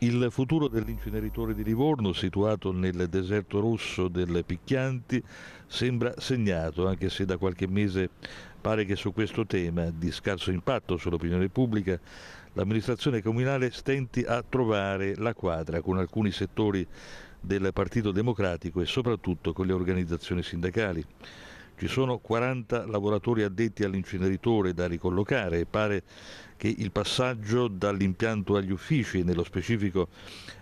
Il futuro dell'inceneritore di Livorno, situato nel deserto rosso del Picchianti, sembra segnato, anche se da qualche mese pare che su questo tema, di scarso impatto sull'opinione pubblica, l'amministrazione comunale stenti a trovare la quadra con alcuni settori del Partito Democratico e soprattutto con le organizzazioni sindacali. Ci sono 40 lavoratori addetti all'inceneritore da ricollocare e pare che il passaggio dall'impianto agli uffici nello specifico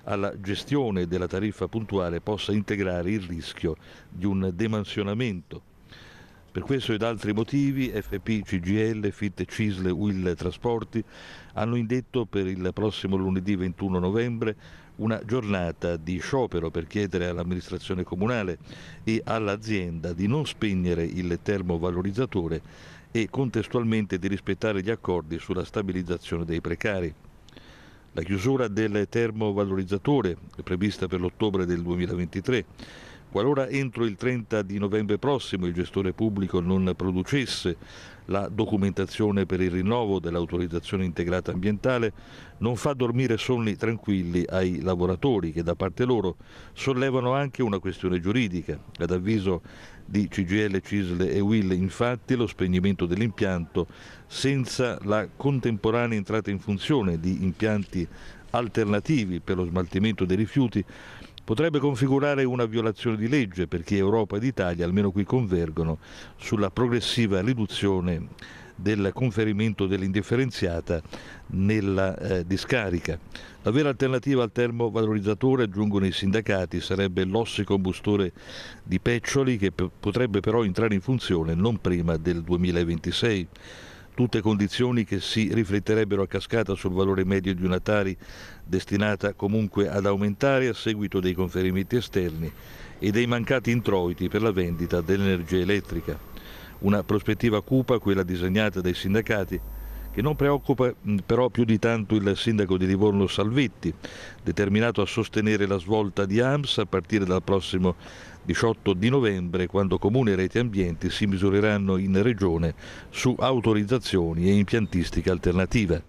alla gestione della tariffa puntuale possa integrare il rischio di un demansionamento per questo ed altri motivi FP, CGL, FIT, CISL, UIL Trasporti hanno indetto per il prossimo lunedì 21 novembre una giornata di sciopero per chiedere all'amministrazione comunale e all'azienda di non spegnere il termovalorizzatore e contestualmente di rispettare gli accordi sulla stabilizzazione dei precari. La chiusura del termovalorizzatore prevista per l'ottobre del 2023 Qualora entro il 30 di novembre prossimo il gestore pubblico non producesse la documentazione per il rinnovo dell'autorizzazione integrata ambientale, non fa dormire sonni tranquilli ai lavoratori che da parte loro sollevano anche una questione giuridica. Ad avviso di CGL, Cisle e Will, infatti, lo spegnimento dell'impianto senza la contemporanea entrata in funzione di impianti alternativi per lo smaltimento dei rifiuti potrebbe configurare una violazione di legge perché Europa ed Italia almeno qui convergono sulla progressiva riduzione del conferimento dell'indifferenziata nella eh, discarica. La vera alternativa al termovalorizzatore, aggiungono i sindacati, sarebbe l'ossicombustore di peccioli che potrebbe però entrare in funzione non prima del 2026 tutte condizioni che si rifletterebbero a cascata sul valore medio di una Tari destinata comunque ad aumentare a seguito dei conferimenti esterni e dei mancati introiti per la vendita dell'energia elettrica. Una prospettiva cupa, quella disegnata dai sindacati, che non preoccupa mm, però più di tanto il sindaco di Livorno Salvetti, determinato a sostenere la svolta di AMS a partire dal prossimo 18 di novembre, quando Comune e Rete Ambienti si misureranno in Regione su autorizzazioni e impiantistica alternativa.